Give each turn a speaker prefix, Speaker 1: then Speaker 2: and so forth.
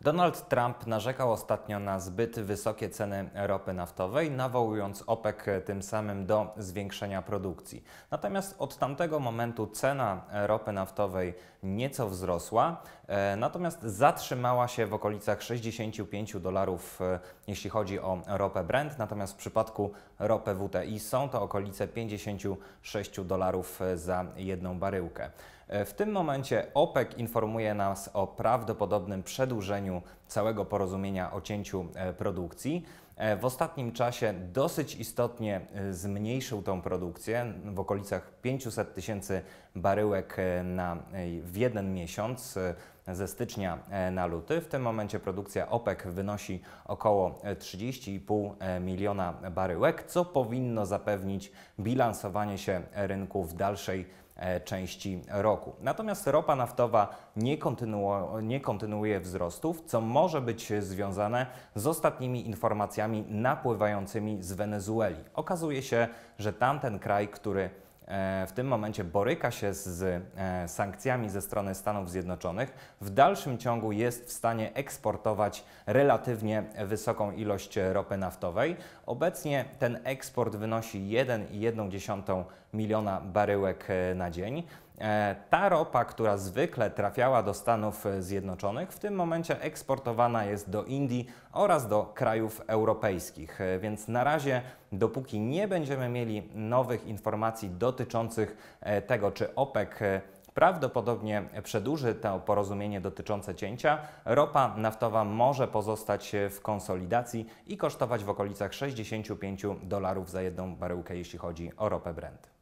Speaker 1: Donald Trump narzekał ostatnio na zbyt wysokie ceny ropy naftowej, nawołując OPEC tym samym do zwiększenia produkcji. Natomiast od tamtego momentu cena ropy naftowej nieco wzrosła, e, natomiast zatrzymała się w okolicach 65 dolarów, e, jeśli chodzi o ropę Brent, natomiast w przypadku ropy WTI są to okolice 56 dolarów e, za jedną baryłkę. E, w tym momencie OPEC informuje nas o prawdopodobnym przedłużeniu całego porozumienia o cięciu e, produkcji. E, w ostatnim czasie dosyć istotnie zmniejszył tą produkcję w okolicach 500 tysięcy baryłek na, w jeden miesiąc ze stycznia e, na luty. W tym momencie produkcja OPEC wynosi około 30,5 e, e, miliona baryłek, co powinno zapewnić bilansowanie się rynku w dalszej części roku. Natomiast ropa naftowa nie, kontynu nie, kontynuuje wzrostów, co może być związane z ostatnimi informacjami napływającymi z Wenezueli. Okazuje się, że tamten kraj, który E, w tym momencie boryka się z e, sankcjami ze strony Stanów Zjednoczonych, w dalszym ciągu jest w stanie eksportować relatywnie wysoką ilość ropy naftowej. Obecnie ten eksport wynosi 1,1 miliona baryłek e, na dzień. E, ta ropa, która zwykle trafiała do Stanów Zjednoczonych, w tym momencie eksportowana jest do Indii oraz do krajów europejskich. E, więc na razie, dopóki nie będziemy mieli nowych informacji dotyczących e, tego, czy OPEC prawdopodobnie przedłuży to porozumienie dotyczące cięcia, ropa naftowa może pozostać w konsolidacji i kosztować w okolicach 65 dolarów za jedną baryłkę, jeśli chodzi o ropę Brent.